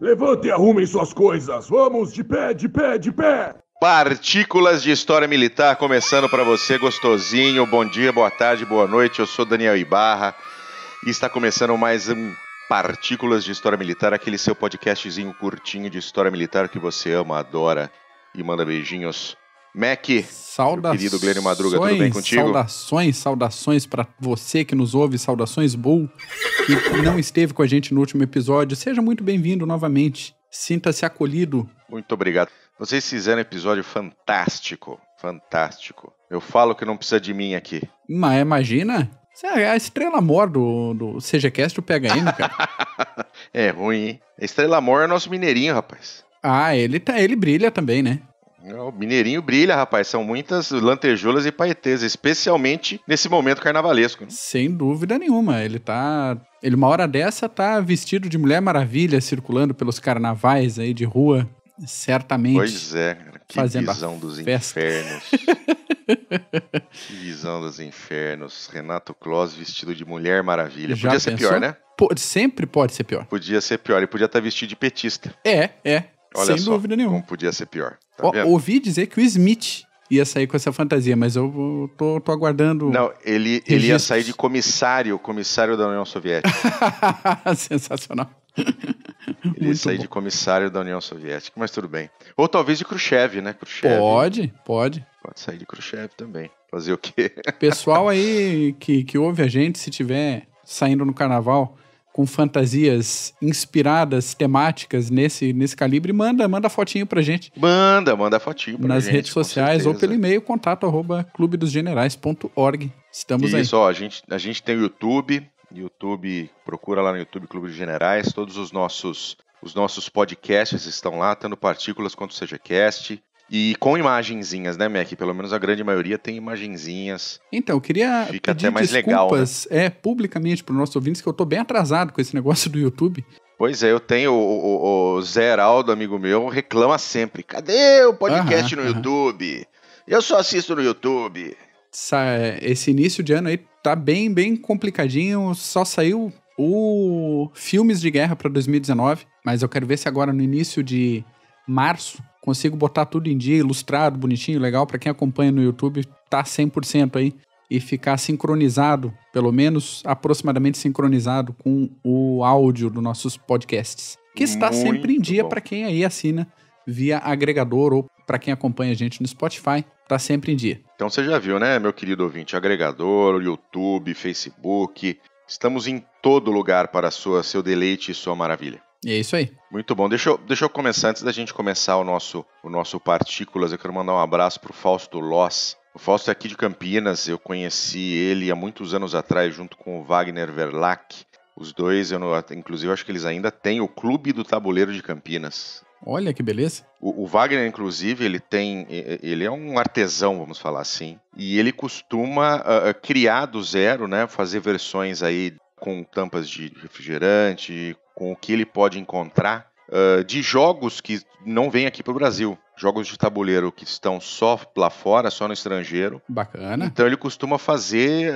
Levante e arrumem suas coisas. Vamos, de pé, de pé, de pé. Partículas de História Militar, começando para você, gostosinho. Bom dia, boa tarde, boa noite. Eu sou Daniel Ibarra e está começando mais um Partículas de História Militar, aquele seu podcastzinho curtinho de História Militar que você ama, adora e manda beijinhos Mac, saudações, querido Glênio Madruga, tudo bem contigo? Saudações, saudações para você que nos ouve, saudações Bull, que não esteve com a gente no último episódio. Seja muito bem-vindo novamente. Sinta-se acolhido. Muito obrigado. Vocês fizeram um episódio fantástico, fantástico. Eu falo que não precisa de mim aqui. Mas imagina, você é a estrela mor do, do CGCast o PHM, cara. é ruim, hein? A estrela mor é nosso mineirinho, rapaz. Ah, ele, tá, ele brilha também, né? É, o Mineirinho brilha, rapaz. São muitas lantejoulas e paetesas, especialmente nesse momento carnavalesco. Né? Sem dúvida nenhuma. Ele tá. Ele, uma hora dessa, tá vestido de Mulher Maravilha, circulando pelos carnavais aí de rua. Certamente. Pois é, cara. Que fazendo visão dos festa. infernos. que visão dos infernos. Renato Claus vestido de Mulher Maravilha. Já podia pensou? ser pior, né? P sempre pode ser pior. Podia ser pior. Ele podia estar tá vestido de petista. É, é. Olha Sem só, dúvida nenhuma. Como podia ser pior. Tá ouvi dizer que o Smith ia sair com essa fantasia, mas eu tô, tô aguardando. Não, ele, ele ia sair de comissário, comissário da União Soviética. Sensacional. Ele Muito ia sair bom. de comissário da União Soviética, mas tudo bem. Ou talvez de Khrushchev, né? Khrushchev. Pode, pode. Pode sair de Khrushchev também. Fazer o quê? Pessoal aí que, que ouve a gente, se tiver saindo no carnaval, com fantasias inspiradas, temáticas nesse, nesse calibre, manda, manda fotinho pra gente. Manda, manda fotinho pra Nas gente. Nas redes sociais ou pelo e-mail contato arroba clubedosgenerais.org. Estamos Isso, aí. Isso, ó, a gente, a gente tem o YouTube, YouTube, procura lá no YouTube Clube dos Generais, todos os nossos os nossos podcasts estão lá, tanto Partículas quanto seja cast e com imagenzinhas, né, Mac? Pelo menos a grande maioria tem imagenzinhas. Então, eu queria Fica pedir até mais desculpas legal, né? é, publicamente para os nossos ouvintes que eu estou bem atrasado com esse negócio do YouTube. Pois é, eu tenho o, o, o Zé Heraldo, amigo meu, reclama sempre. Cadê o podcast aham, no aham. YouTube? Eu só assisto no YouTube. Esse início de ano aí tá bem, bem complicadinho. Só saiu o Filmes de Guerra para 2019, mas eu quero ver se agora no início de março Consigo botar tudo em dia, ilustrado, bonitinho, legal. Para quem acompanha no YouTube, tá 100% aí. E ficar sincronizado, pelo menos aproximadamente sincronizado com o áudio dos nossos podcasts. Que está Muito sempre em dia para quem aí assina via agregador ou para quem acompanha a gente no Spotify, tá sempre em dia. Então você já viu, né, meu querido ouvinte? Agregador, YouTube, Facebook. Estamos em todo lugar para sua, seu deleite e sua maravilha. E é isso aí. Muito bom. Deixa eu, deixa eu começar, antes da gente começar o nosso, o nosso Partículas, eu quero mandar um abraço pro Fausto Loss. O Fausto é aqui de Campinas, eu conheci ele há muitos anos atrás, junto com o Wagner Verlac. Os dois, eu não, inclusive, eu acho que eles ainda têm o Clube do Tabuleiro de Campinas. Olha que beleza. O, o, Wagner, inclusive, ele tem. Ele é um artesão, vamos falar assim. E ele costuma uh, criar do zero, né? Fazer versões aí com tampas de refrigerante, com o que ele pode encontrar uh, de jogos que não vêm aqui para o Brasil. Jogos de tabuleiro que estão só lá fora, só no estrangeiro. Bacana. Então ele costuma fazer uh,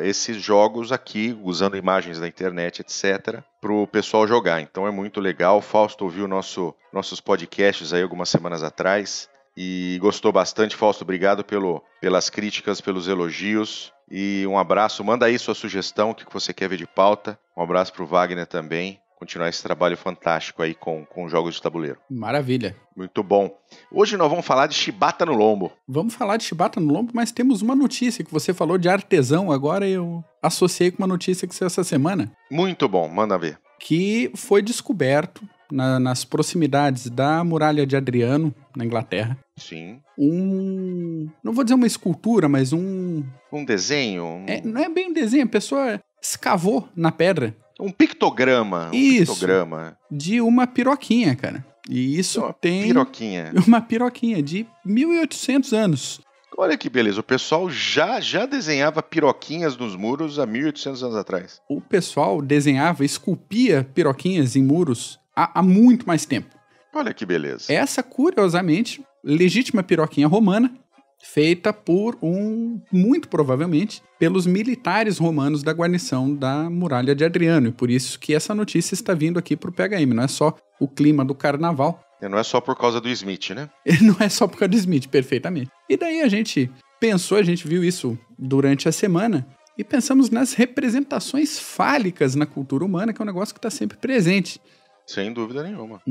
uh, esses jogos aqui, usando imagens da internet, etc., para o pessoal jogar. Então é muito legal. O Fausto ouviu nosso, nossos podcasts aí algumas semanas atrás e gostou bastante. Fausto, obrigado pelo, pelas críticas, pelos elogios e um abraço. Manda aí sua sugestão, o que você quer ver de pauta. Um abraço para o Wagner também. Continuar esse trabalho fantástico aí com, com jogos de tabuleiro. Maravilha. Muito bom. Hoje nós vamos falar de chibata no lombo. Vamos falar de chibata no lombo, mas temos uma notícia que você falou de artesão agora eu associei com uma notícia que saiu essa semana. Muito bom, manda ver. Que foi descoberto na, nas proximidades da muralha de Adriano, na Inglaterra. Sim. Um. Não vou dizer uma escultura, mas um. Um desenho? Um... É, não é bem um desenho, a pessoa escavou na pedra. Um pictograma. Um isso, pictograma. De uma piroquinha, cara. E isso uma tem. Piroquinha. Uma piroquinha de 1800 anos. Olha que beleza, o pessoal já já desenhava piroquinhas nos muros há 1800 anos atrás. O pessoal desenhava, esculpia piroquinhas em muros há, há muito mais tempo. Olha que beleza. Essa, curiosamente, legítima piroquinha romana feita por um, muito provavelmente, pelos militares romanos da guarnição da muralha de Adriano. E por isso que essa notícia está vindo aqui para o PHM. Não é só o clima do carnaval. E não é só por causa do Smith, né? não é só por causa do Smith, perfeitamente. E daí a gente pensou, a gente viu isso durante a semana. E pensamos nas representações fálicas na cultura humana, que é um negócio que está sempre presente. Sem dúvida nenhuma.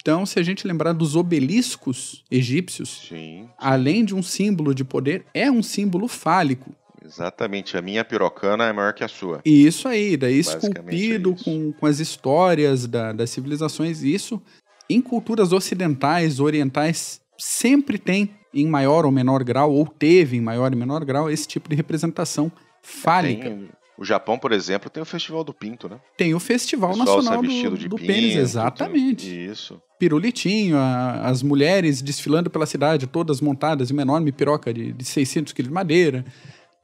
Então, se a gente lembrar dos obeliscos egípcios, Sim. além de um símbolo de poder, é um símbolo fálico. Exatamente, a minha pirocana é maior que a sua. E isso aí, daí esculpido é isso. Com, com as histórias da, das civilizações, isso em culturas ocidentais, orientais, sempre tem em maior ou menor grau, ou teve em maior e menor grau, esse tipo de representação é, fálica. tem, o Japão, por exemplo, tem o Festival do Pinto, né? Tem o Festival o Nacional do, do pinto, Pênis, exatamente. Tem... Isso. Pirulitinho, a, as mulheres desfilando pela cidade, todas montadas em uma enorme piroca de, de 600 quilos de madeira.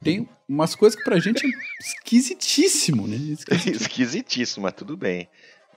Tem umas coisas que pra gente é esquisitíssimo, né? Esquisitíssimo, esquisitíssimo mas tudo bem.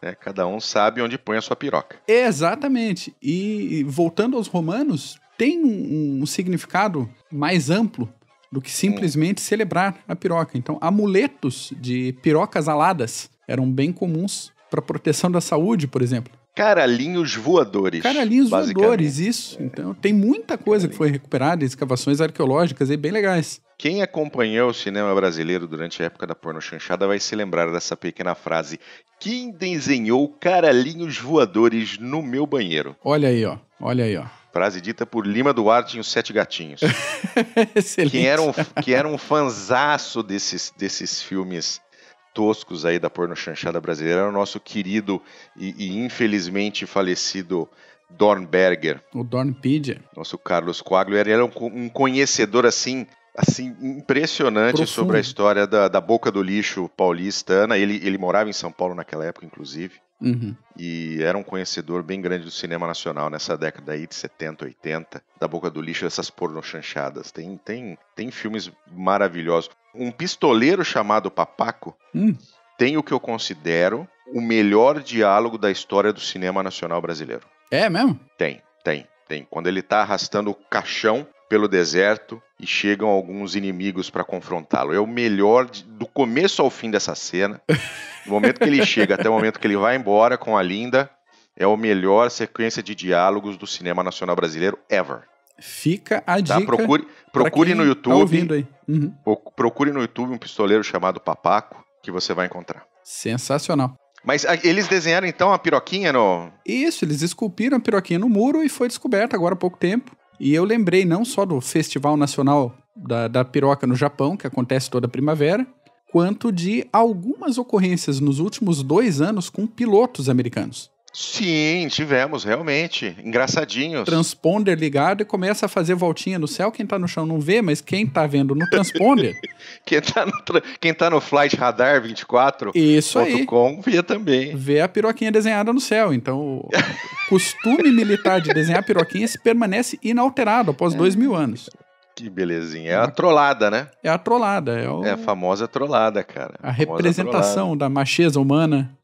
É, cada um sabe onde põe a sua piroca. Exatamente. E voltando aos romanos, tem um, um significado mais amplo do que simplesmente celebrar a piroca. Então, amuletos de pirocas aladas eram bem comuns para proteção da saúde, por exemplo. Caralhinhos voadores. Caralhinhos voadores, isso. Então, tem muita coisa que foi recuperada, escavações arqueológicas aí bem legais. Quem acompanhou o cinema brasileiro durante a época da chanchada vai se lembrar dessa pequena frase: Quem desenhou caralhinhos voadores no meu banheiro? Olha aí, ó. Olha aí, ó. Frase dita por Lima Duarte em os Sete Gatinhos. Excelente. Quem era um, que era um fanzaço desses, desses filmes toscos aí da chanchada brasileira era o nosso querido e, e infelizmente falecido Dornberger. O Dornpedia. Nosso Carlos Coaglio Ele era um conhecedor, assim, assim, impressionante Profundo. sobre a história da, da boca do lixo paulistana. Ele, ele morava em São Paulo naquela época, inclusive. Uhum. E era um conhecedor bem grande do cinema nacional nessa década aí de 70, 80, da boca do lixo, essas pornochanchadas. Tem, tem, tem filmes maravilhosos. Um pistoleiro chamado Papaco hum. tem o que eu considero o melhor diálogo da história do cinema nacional brasileiro. É mesmo? Tem, tem, tem. Quando ele tá arrastando o caixão pelo deserto e chegam alguns inimigos para confrontá-lo. É o melhor de, do começo ao fim dessa cena. Do momento que ele chega até o momento que ele vai embora com a Linda, é o melhor sequência de diálogos do cinema nacional brasileiro ever. Fica a tá? dica. Tá? Procure, procure no YouTube. Tá uhum. Procure no YouTube um pistoleiro chamado Papaco que você vai encontrar. Sensacional. Mas ah, eles desenharam então a piroquinha no. Isso, eles esculpiram a piroquinha no muro e foi descoberta agora há pouco tempo. E eu lembrei não só do Festival Nacional da, da Piroca no Japão, que acontece toda primavera, quanto de algumas ocorrências nos últimos dois anos com pilotos americanos. Sim, tivemos, realmente. Engraçadinhos. Transponder ligado e começa a fazer voltinha no céu. Quem tá no chão não vê, mas quem tá vendo no transponder. quem, tá no tra... quem tá no Flight Radar 24 Isso aí. Com, via também. Vê a piroquinha desenhada no céu. Então, o costume militar de desenhar piroquinhas permanece inalterado após é. dois mil anos. Que belezinha. É, é a trollada, né? É a trollada. É, o... é a famosa trollada, cara. A, a representação da macheza humana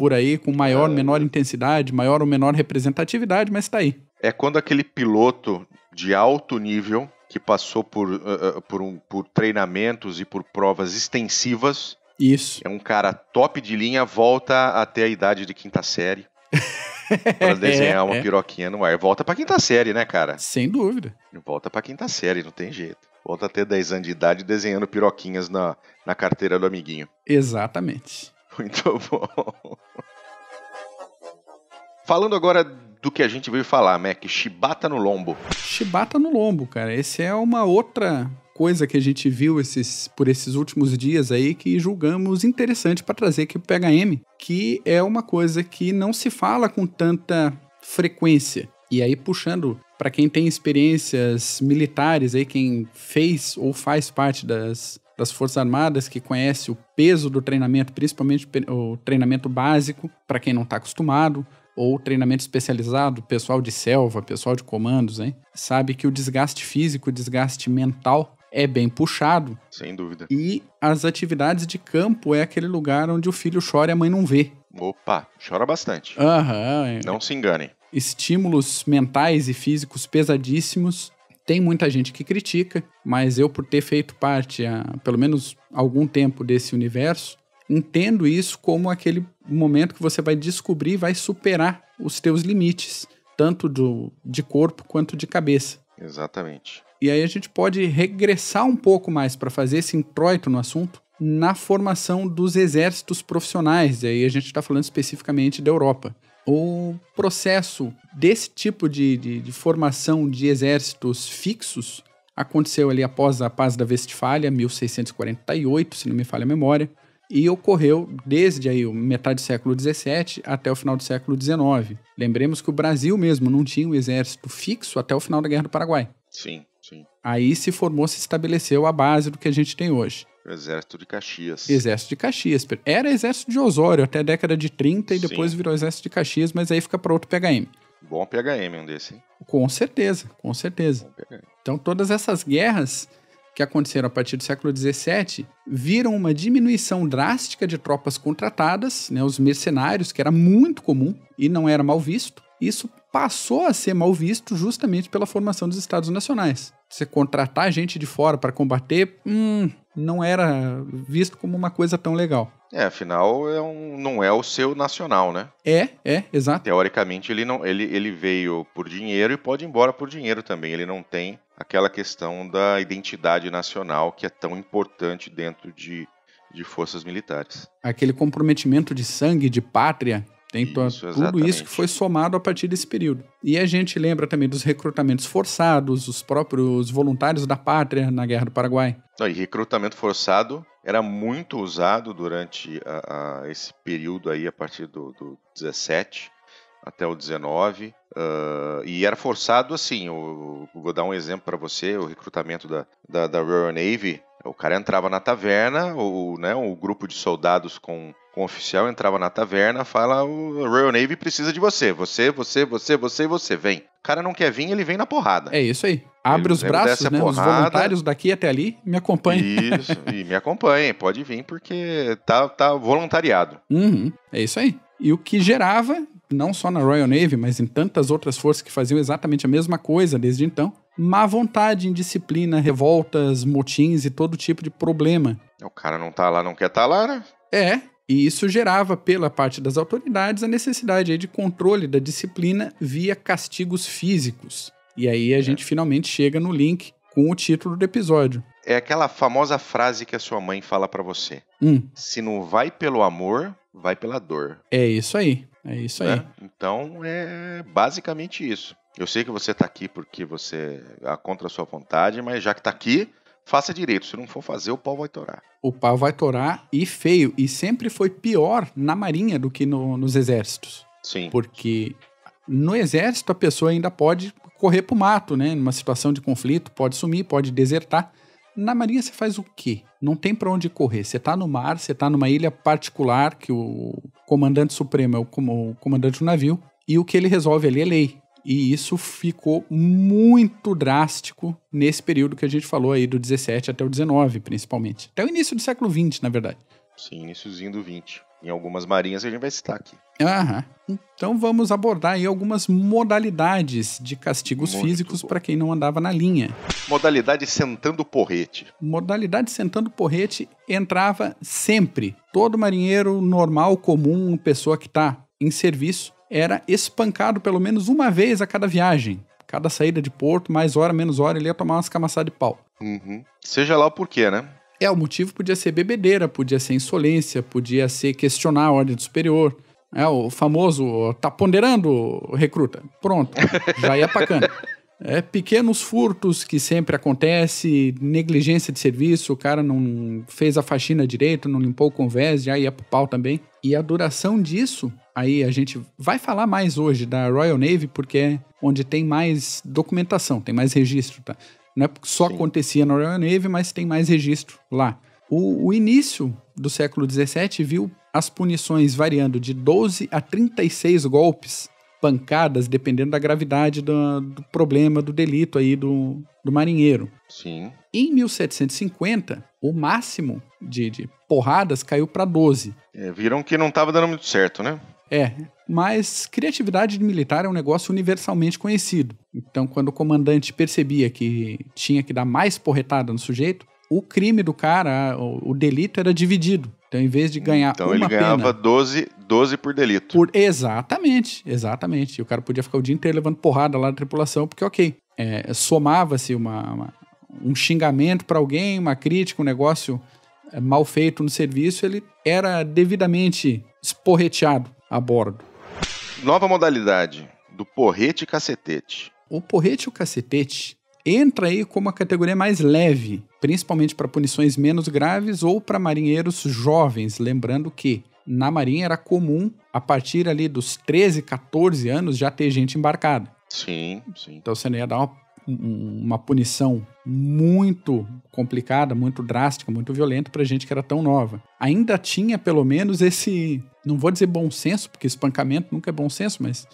por aí com maior, é. menor intensidade, maior ou menor representatividade, mas está aí. É quando aquele piloto de alto nível que passou por, uh, por, um, por treinamentos e por provas extensivas. Isso. É um cara top de linha, volta até a idade de quinta série. para desenhar é, uma é. piroquinha no ar. Volta para quinta série, né, cara? Sem dúvida. Volta para quinta série, não tem jeito. Volta até 10 anos de idade desenhando piroquinhas na, na carteira do amiguinho. Exatamente. Muito bom. Falando agora do que a gente veio falar, Mac, chibata no lombo. Chibata no lombo, cara. Esse é uma outra coisa que a gente viu esses, por esses últimos dias aí que julgamos interessante para trazer aqui pro PHM, que é uma coisa que não se fala com tanta frequência. E aí puxando para quem tem experiências militares aí, quem fez ou faz parte das das Forças Armadas, que conhece o peso do treinamento, principalmente o treinamento básico, para quem não está acostumado, ou treinamento especializado, pessoal de selva, pessoal de comandos, hein? Sabe que o desgaste físico, o desgaste mental é bem puxado. Sem dúvida. E as atividades de campo é aquele lugar onde o filho chora e a mãe não vê. Opa, chora bastante. Aham. É. Não se enganem. Estímulos mentais e físicos pesadíssimos tem muita gente que critica, mas eu, por ter feito parte há pelo menos algum tempo desse universo, entendo isso como aquele momento que você vai descobrir, vai superar os teus limites, tanto do, de corpo quanto de cabeça. Exatamente. E aí a gente pode regressar um pouco mais para fazer esse introito no assunto na formação dos exércitos profissionais. E aí a gente está falando especificamente da Europa o processo desse tipo de, de, de, formação de exércitos fixos aconteceu ali após a Paz da Vestfália, 1648, se não me falha a memória, e ocorreu desde aí metade do século XVII até o final do século XIX. Lembremos que o Brasil mesmo não tinha um exército fixo até o final da Guerra do Paraguai. Sim. Sim. Aí se formou, se estabeleceu a base do que a gente tem hoje. Exército de Caxias. Exército de Caxias. Era Exército de Osório até a década de 30 e Sim. depois virou Exército de Caxias, mas aí fica para outro PHM. Bom PHM um desse, hein? Com certeza, com certeza. Então todas essas guerras que aconteceram a partir do século XVII viram uma diminuição drástica de tropas contratadas, né, os mercenários, que era muito comum e não era mal visto. Isso passou a ser mal visto justamente pela formação dos estados nacionais. Você contratar gente de fora para combater, hum, não era visto como uma coisa tão legal. É, afinal, é um, não é o seu nacional, né? É, é, exato. Teoricamente, ele, não, ele, ele veio por dinheiro e pode ir embora por dinheiro também. Ele não tem aquela questão da identidade nacional que é tão importante dentro de, de forças militares. Aquele comprometimento de sangue, de pátria, tem isso, tudo exatamente. isso que foi somado a partir desse período. E a gente lembra também dos recrutamentos forçados, os próprios voluntários da pátria na Guerra do Paraguai. e recrutamento forçado era muito usado durante a, a, esse período aí, a partir do, do 17 até o 19. Uh, e era forçado assim. Eu, eu vou dar um exemplo para você: o recrutamento da, da, da, Royal Navy. O cara entrava na taverna, o, né, o grupo de soldados com com o oficial, entrava na taverna, fala: o Royal Navy precisa de você. Você, você, você, você e você, vem. O cara não quer vir, ele vem na porrada. É isso aí. Abre os braços, né? Porrada. Os voluntários daqui até ali me acompanhem. Isso, e me acompanhem. Pode vir porque tá, tá voluntariado. Uhum, é isso aí. E o que gerava, não só na Royal Navy, mas em tantas outras forças que faziam exatamente a mesma coisa desde então, má vontade, indisciplina, revoltas, motins e todo tipo de problema. O cara não tá lá, não quer tá lá, né? É, e isso gerava, pela parte das autoridades, a necessidade de controle da disciplina via castigos físicos. E aí a é. gente finalmente chega no link com o título do episódio. É aquela famosa frase que a sua mãe fala para você: hum. se não vai pelo amor, vai pela dor. É isso aí. É isso aí. É. Então é basicamente isso. Eu sei que você tá aqui porque você é contra a sua vontade, mas já que tá aqui, faça direito. Se não for fazer, o pau vai torar. O pau vai torar e feio. E sempre foi pior na marinha do que no, nos exércitos. Sim. Porque no exército a pessoa ainda pode correr pro mato, né? Numa situação de conflito, pode sumir, pode desertar. Na marinha você faz o quê? Não tem para onde correr. Você tá no mar, você tá numa ilha particular que o comandante supremo é o, com o comandante do navio e o que ele resolve ali é lei. E isso ficou muito drástico nesse período que a gente falou aí do 17 até o 19, principalmente. Até o início do século 20, na verdade. Sim, iníciozinho do 20. Em algumas marinhas a gente vai citar aqui. Aham. Então vamos abordar aí algumas modalidades de castigos Muito físicos para quem não andava na linha. Modalidade sentando porrete. Modalidade sentando porrete entrava sempre. Todo marinheiro normal, comum, pessoa que está em serviço, era espancado pelo menos uma vez a cada viagem. Cada saída de porto, mais hora, menos hora, ele ia tomar umas camaçadas de pau. Uhum. Seja lá o porquê, né? É, o motivo podia ser bebedeira, podia ser insolência, podia ser questionar a ordem do superior. É, o famoso, tá ponderando, recruta. Pronto, já ia pacando. É, pequenos furtos que sempre acontece, negligência de serviço, o cara não fez a faxina direito, não limpou o convés, já ia pro pau também. E a duração disso aí a gente vai falar mais hoje da Royal Navy, porque é onde tem mais documentação, tem mais registro, tá? Não é só Sim. acontecia na Royal Navy, mas tem mais registro lá. O, o início do século XVII viu as punições variando de 12 a 36 golpes, pancadas, dependendo da gravidade do, do problema, do delito aí do, do marinheiro. Sim. Em 1750, o máximo de, de porradas caiu para 12. É, viram que não estava dando muito certo, né? É, mas criatividade de militar é um negócio universalmente conhecido. Então, quando o comandante percebia que tinha que dar mais porretada no sujeito, o crime do cara, o, delito era dividido. Então, em vez de ganhar então, uma ele ganhava pena, 12, 12 por delito. Por, exatamente, exatamente. E o cara podia ficar o dia inteiro levando porrada lá na tripulação, porque, ok, é, somava-se uma, uma, um xingamento para alguém, uma crítica, um negócio é, mal feito no serviço, ele era devidamente esporreteado a bordo. Nova modalidade do porrete e cacetete. O porrete e o cacetete entra aí como a categoria mais leve, principalmente para punições menos graves ou para marinheiros jovens, lembrando que na marinha era comum a partir ali dos 13, 14 anos já ter gente embarcada. Sim, sim. Então você não ia dar uma uma punição muito complicada, muito drástica, muito violenta para gente que era tão nova. Ainda tinha pelo menos esse, não vou dizer bom senso, porque espancamento nunca é bom senso, mas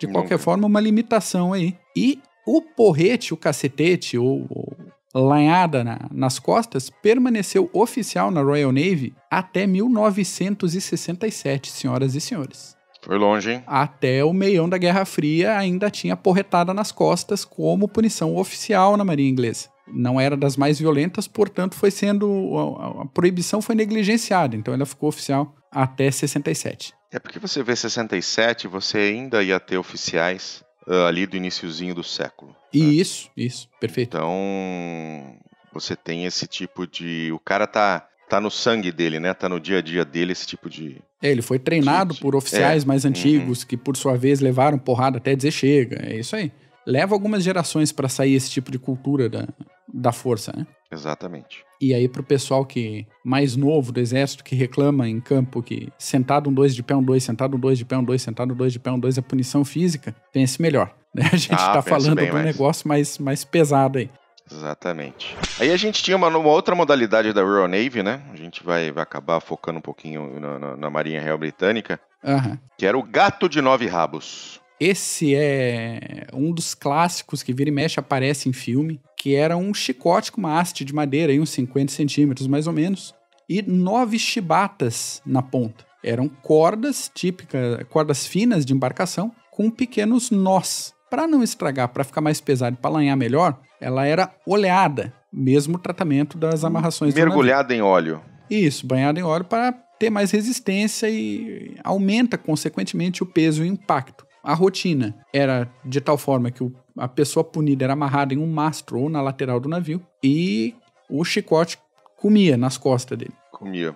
de qualquer forma, uma limitação aí. E o porrete, o cacetete, ou, ou lanhada na, nas costas, permaneceu oficial na Royal Navy até 1967, senhoras e senhores. Foi longe, hein? Até o meião da Guerra Fria ainda tinha porretada nas costas como punição oficial na Marinha Inglesa. Não era das mais violentas, portanto, foi sendo. A, a proibição foi negligenciada, então ela ficou oficial até 67. É porque você vê 67, você ainda ia ter oficiais uh, ali do iníciozinho do século. E né? Isso, isso, perfeito. Então, você tem esse tipo de. O cara tá, tá no sangue dele, né? Tá no dia a dia dele esse tipo de, é, ele foi treinado por é. oficiais é. mais uhum. antigos, uhum. que por sua vez levaram porrada até dizer chega. É isso aí. Leva algumas gerações para sair esse tipo de cultura da, da força, né? Exatamente. E aí, pro pessoal que mais novo do exército, que reclama em campo que sentado um dois de pé, um dois, sentado um dois de pé, um dois, sentado um dois de pé, um dois é punição física, pense melhor. Né? A gente ah, tá falando de um negócio mais, mais pesado aí. Exatamente. Aí a gente tinha uma, uma, outra modalidade da Royal Navy, né? A gente vai, vai acabar focando um pouquinho na, na, na Marinha Real Britânica, uhum. que era o gato de nove rabos. Esse é um dos clássicos que vira e mexe aparece em filme, que era um chicote com uma haste de madeira, aí uns 50 centímetros mais ou menos, e nove chibatas na ponta. Eram cordas típicas, cordas finas de embarcação, com pequenos nós. Para não estragar, para ficar mais pesado e para lanhar melhor, ela era oleada, mesmo tratamento das amarrações. Mergulhada em óleo. Isso, banhada em óleo para ter mais resistência e aumenta consequentemente o peso e o impacto. A rotina era de tal forma que o, a pessoa punida era amarrada em um mastro ou na lateral do navio e o chicote comia nas costas dele. Comia.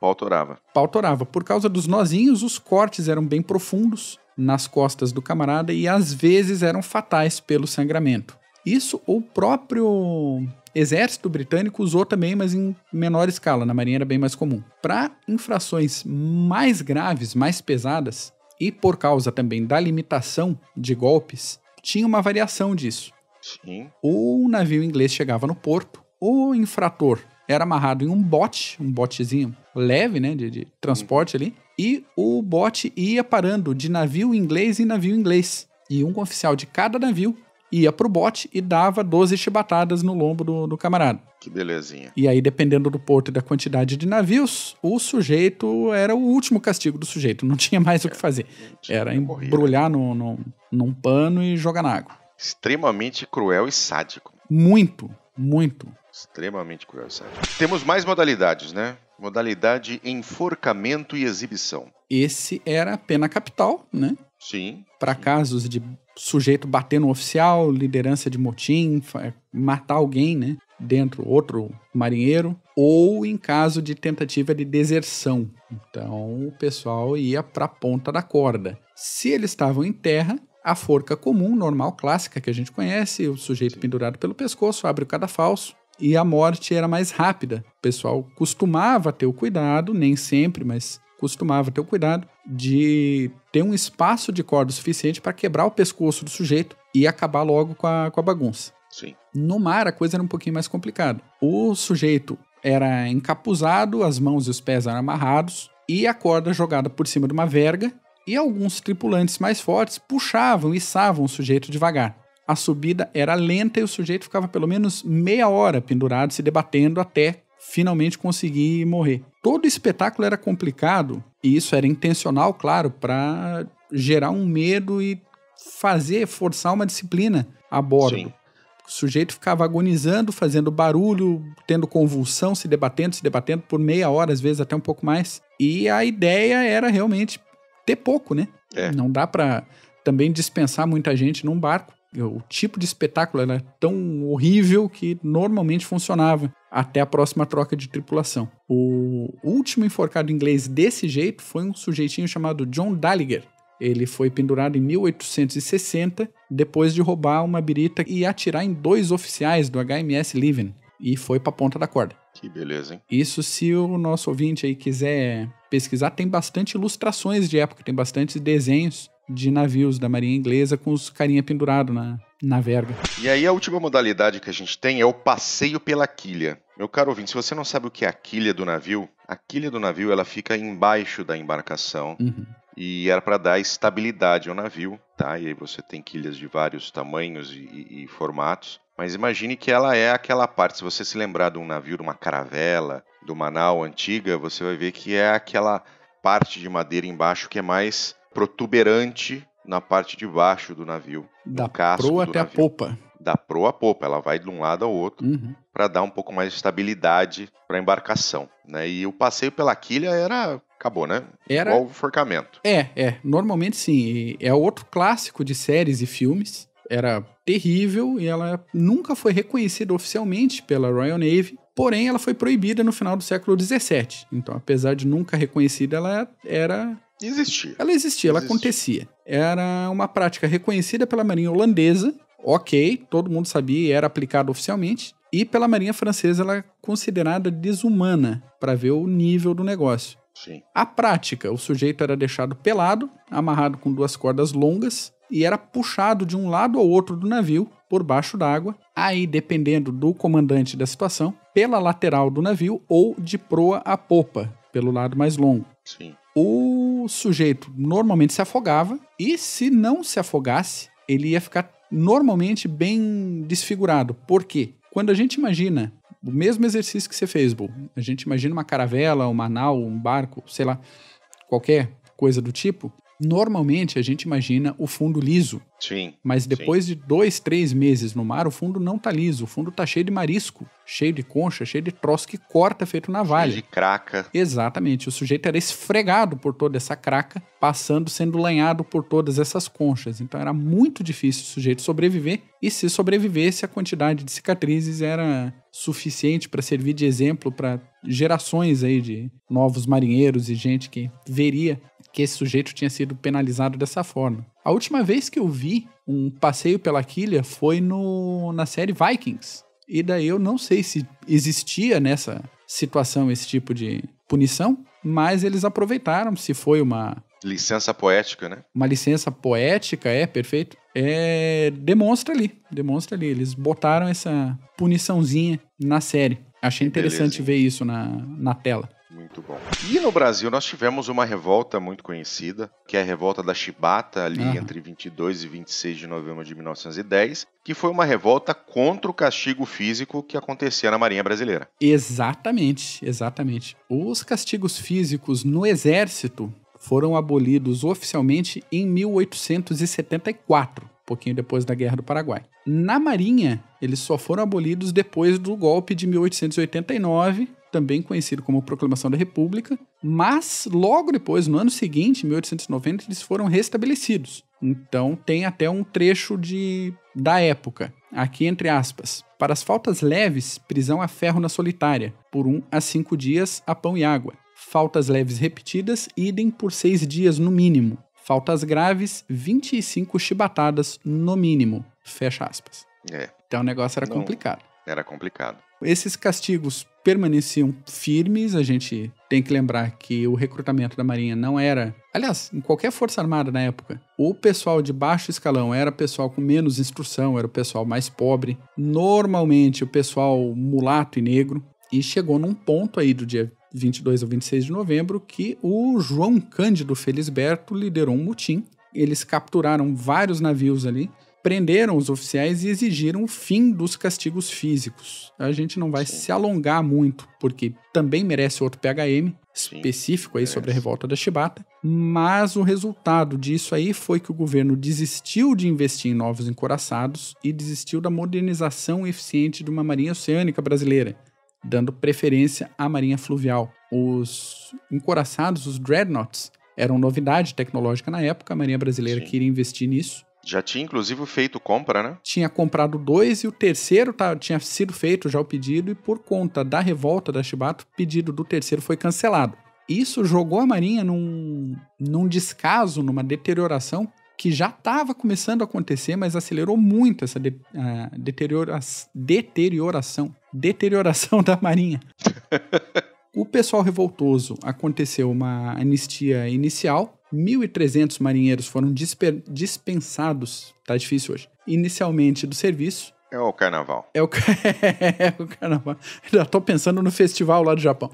Pautorava. Pautorava. Por causa dos nozinhos, os cortes eram bem profundos nas costas do camarada e às vezes eram fatais pelo sangramento. Isso o próprio exército britânico usou também, mas em menor escala, na marinha era bem mais comum. Para infrações mais graves, mais pesadas, e por causa também da limitação de golpes, tinha uma variação disso. Sim. O navio inglês chegava no porto, o infrator era amarrado em um bote, um botezinho leve, né, de, de transporte ali, e o bote ia parando de navio inglês em navio inglês. E um oficial de cada navio ia pro bote e dava 12 chibatadas no lombo do, do camarada. Que belezinha. E aí, dependendo do porto e da quantidade de navios, o sujeito era o último castigo do sujeito, não tinha mais é, o que fazer. É, era embrulhar no, no, num pano e jogar na água. Extremamente cruel e sádico. Muito, muito. Extremamente cruel e sádico. Temos mais modalidades, né? Modalidade enforcamento e exibição. Esse era a pena capital, né? Sim. Para casos de sujeito bater no oficial, liderança de motim, é, matar alguém, né? Dentro, outro marinheiro, ou em caso de tentativa de deserção. Então o pessoal ia para a ponta da corda. Se eles estavam em terra, a forca comum, normal, clássica que a gente conhece, o sujeito pendurado pelo pescoço, abre o cadafalso, e a morte era mais rápida. O pessoal costumava ter o cuidado, nem sempre, mas costumava ter o cuidado de ter um espaço de corda suficiente para quebrar o pescoço do sujeito e acabar logo com a, com a bagunça. Sim. No mar, a coisa era um pouquinho mais complicada. O sujeito era encapuzado, as mãos e os pés eram amarrados e a corda jogada por cima de uma verga. E alguns tripulantes mais fortes puxavam e içavam o sujeito devagar. A subida era lenta e o sujeito ficava pelo menos meia hora pendurado, se debatendo até finalmente conseguir morrer. Todo espetáculo era complicado, e isso era intencional, claro, para gerar um medo e fazer, forçar uma disciplina a bordo. Sim. O sujeito ficava agonizando, fazendo barulho, tendo convulsão, se debatendo, se debatendo por meia hora, às vezes até um pouco mais. E a ideia era realmente ter pouco, né? É. Não dá para também dispensar muita gente num barco o tipo de espetáculo era tão horrível que normalmente funcionava até a próxima troca de tripulação. O último enforcado inglês desse jeito foi um sujeitinho chamado John Dalliger. Ele foi pendurado em 1860 depois de roubar uma birita e atirar em dois oficiais do HMS Leven e foi para a ponta da corda. Que beleza, hein? Isso se o nosso ouvinte aí quiser pesquisar, tem bastante ilustrações de época, tem bastante desenhos de navios da Marinha Inglesa com os carinha pendurado na, na verga. E aí a última modalidade que a gente tem é o passeio pela quilha. Meu caro ouvinte, se você não sabe o que é a quilha do navio, a quilha do navio ela fica embaixo da embarcação. Uhum. E era para dar estabilidade ao navio, tá? E aí você tem quilhas de vários tamanhos e, e, e formatos. Mas imagine que ela é aquela parte. Se você se lembrar de um navio, de uma caravela, do Manaus antiga, você vai ver que é aquela parte de madeira embaixo que é mais protuberante na parte de baixo do navio. Da proa até navio. a popa. Da proa à popa, ela vai de um lado ao outro uhum. para dar um pouco mais de estabilidade para a embarcação. Né? E o passeio pela quilha era acabou, né? Era... Igual o forcamento. É, é. Normalmente sim. É outro clássico de séries e filmes. Era terrível e ela nunca foi reconhecida oficialmente pela Royal Navy porém ela foi proibida no final do século XVII. Então, apesar de nunca reconhecida, ela era Existia. Ela existia, ela existia. acontecia. Era uma prática reconhecida pela Marinha holandesa, ok, todo mundo sabia e era aplicada oficialmente. E pela Marinha francesa, ela é considerada desumana, para ver o nível do negócio. Sim. A prática, o sujeito era deixado pelado, amarrado com duas cordas longas, e era puxado de um lado ao outro do navio por baixo d'água, aí dependendo do comandante da situação, pela lateral do navio ou de proa a popa, pelo lado mais longo. Sim. O sujeito normalmente se afogava e se não se afogasse, ele ia ficar normalmente bem desfigurado. Por quê? Quando a gente imagina o mesmo exercício que você fez, Bull, a gente imagina uma caravela, uma nau, um barco, sei lá, qualquer coisa do tipo, Normalmente a gente imagina o fundo liso. Sim. Mas depois sim. de dois, três meses no mar, o fundo não tá liso. O fundo tá cheio de marisco, cheio de concha, cheio de troço que corta feito navalha. Cheio de craca. Exatamente. O sujeito era esfregado por toda essa craca, passando, sendo lanhado por todas essas conchas. Então era muito difícil o sujeito sobreviver. E se sobrevivesse, a quantidade de cicatrizes era suficiente para servir de exemplo para gerações aí de novos marinheiros e gente que veria que esse sujeito tinha sido penalizado dessa forma. A última vez que eu vi um passeio pela quilha foi no, na série Vikings. E daí eu não sei se existia nessa situação esse tipo de punição, mas eles aproveitaram, se foi uma. Licença poética, né? Uma licença poética, é, perfeito. É, demonstra ali, demonstra ali. Eles botaram essa puniçãozinha na série. Achei interessante Beleza. ver isso na, na tela. Muito bom. E no Brasil nós tivemos uma revolta muito conhecida, que é a revolta da Chibata, ali uhum. entre 22 e 26 de novembro de 1910, que foi uma revolta contra o castigo físico que acontecia na Marinha Brasileira. Exatamente, exatamente. Os castigos físicos no Exército foram abolidos oficialmente em 1874, pouquinho depois da Guerra do Paraguai. Na Marinha, eles só foram abolidos depois do golpe de 1889, também conhecido como Proclamação da República, mas logo depois, no ano seguinte, 1890, eles foram restabelecidos. Então tem até um trecho de da época, aqui entre aspas. Para as faltas leves, prisão a ferro na solitária, por um a cinco dias a pão e água. Faltas leves repetidas, idem por seis dias no mínimo. Faltas graves, 25 chibatadas no mínimo. Fecha aspas. É. Então o negócio era Não, complicado. Era complicado. Esses castigos permaneciam firmes. A gente tem que lembrar que o recrutamento da Marinha não era. Aliás, em qualquer Força Armada na época, o pessoal de baixo escalão era pessoal com menos instrução, era o pessoal mais pobre, normalmente o pessoal mulato e negro. E chegou num ponto aí do dia 22 ou 26 de novembro que o João Cândido Felisberto liderou um mutim. Eles capturaram vários navios ali prenderam os oficiais e exigiram o fim dos castigos físicos. A gente não vai Sim. se alongar muito, porque também merece outro PHM Sim, específico aí sobre a revolta da Chibata, mas o resultado disso aí foi que o governo desistiu de investir em novos encoraçados e desistiu da modernização eficiente de uma marinha oceânica brasileira, dando preferência à marinha fluvial. Os encoraçados, os dreadnoughts, eram novidade tecnológica na época, a marinha brasileira Sim. queria investir nisso já tinha, inclusive, feito compra, né? Tinha comprado dois e o terceiro tá, tinha sido feito já o pedido, e por conta da revolta da Chibato, o pedido do terceiro foi cancelado. Isso jogou a Marinha num, num descaso, numa deterioração que já estava começando a acontecer, mas acelerou muito essa de, uh, deteriora deterioração. Deterioração da Marinha. o pessoal revoltoso aconteceu uma anistia inicial, 1.300 marinheiros foram dispensados, tá difícil hoje, inicialmente do serviço. É o carnaval. É o, é o carnaval. Já tô pensando no festival lá do Japão.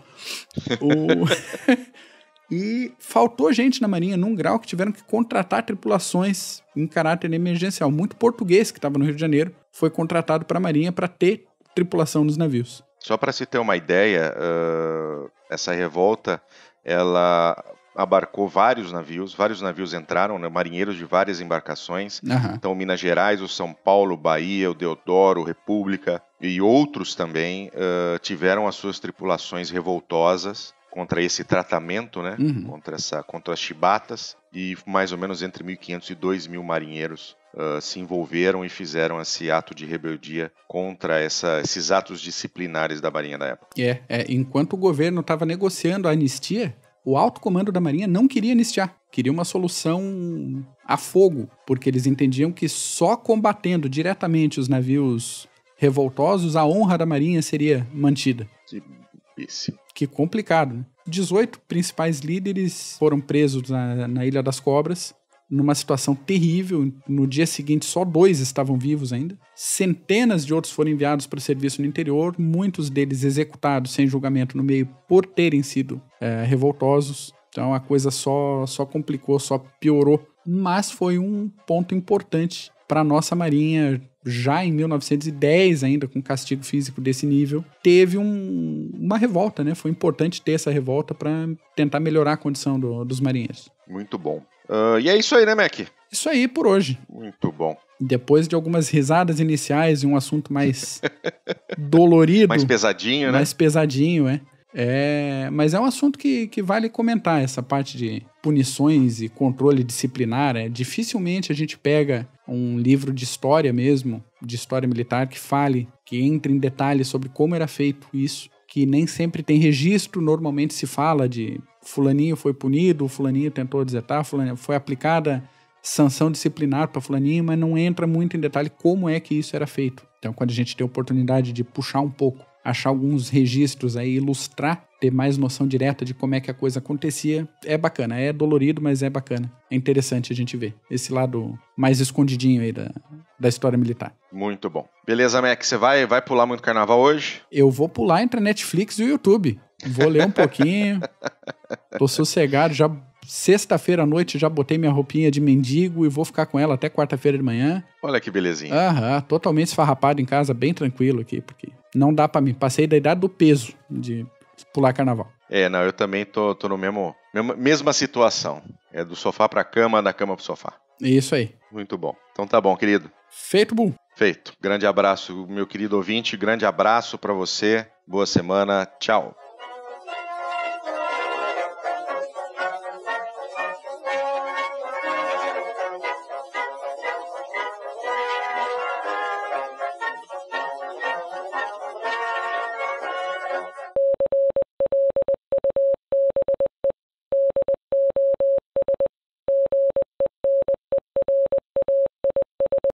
O... e faltou gente na marinha num grau que tiveram que contratar tripulações em caráter emergencial. Muito português que estava no Rio de Janeiro foi contratado para a marinha para ter tripulação nos navios. Só para se ter uma ideia, uh, essa revolta ela abarcou vários navios, vários navios entraram, né, marinheiros de várias embarcações. Uhum. Então, Minas Gerais, o São Paulo, Bahia, o Deodoro, República e outros também uh, tiveram as suas tripulações revoltosas contra esse tratamento, né? Uhum. Contra essa, contra as chibatas e mais ou menos entre 1.500 e 2.000 marinheiros uh, se envolveram e fizeram esse ato de rebeldia contra essa, esses atos disciplinares da Marinha da época. É, é enquanto o governo estava negociando a anistia, o alto comando da Marinha não queria anistiar, queria uma solução a fogo, porque eles entendiam que só combatendo diretamente os navios revoltosos a honra da Marinha seria mantida. Que péssimo. Que complicado, né? 18 principais líderes foram presos na, na Ilha das Cobras numa situação terrível. No dia seguinte, só dois estavam vivos ainda. Centenas de outros foram enviados para o serviço no interior, muitos deles executados sem julgamento no meio por terem sido é, revoltosos. Então a coisa só, só complicou, só piorou. Mas foi um ponto importante para a nossa Marinha, já em 1910, ainda com castigo físico desse nível, teve um, uma revolta, né? Foi importante ter essa revolta para tentar melhorar a condição do, dos marinheiros. Muito bom. Uh, e é isso aí, né, Mac? Isso aí por hoje. Muito bom. Depois de algumas risadas iniciais e um assunto mais dolorido. Mais pesadinho, né? Mais pesadinho, é. É, mas é um assunto que, que vale comentar, essa parte de punições e controle disciplinar. É, dificilmente a gente pega um livro de história mesmo, de história militar, que fale, que entre em detalhes sobre como era feito isso, que nem sempre tem registro, normalmente se fala de fulaninho foi punido, o fulaninho tentou desertar, fulaninho foi aplicada sanção disciplinar para fulaninho, mas não entra muito em detalhe como é que isso era feito. Então, quando a gente tem a oportunidade de puxar um pouco, achar alguns registros aí, ilustrar, ter mais noção direta de como é que a coisa acontecia, é bacana. É dolorido, mas é bacana. É interessante a gente ver esse lado mais escondidinho aí da, da história militar. Muito bom. Beleza, Mac, você vai, vai pular muito carnaval hoje? Eu vou pular entre a Netflix e o YouTube. Vou ler um pouquinho. Tô sossegado, já sexta-feira à noite já botei minha roupinha de mendigo e vou ficar com ela até quarta-feira de manhã. Olha que belezinha. Aham, totalmente esfarrapado em casa, bem tranquilo aqui, porque não dá para mim. Passei da idade do peso de pular carnaval. É, não, eu também tô, tô no mesmo, mesma situação. É do sofá pra cama, da cama pro sofá. Isso aí. Muito bom. Então tá bom, querido. Feito, bom. Feito. Grande abraço, meu querido ouvinte. Grande abraço para você. Boa semana. Tchau.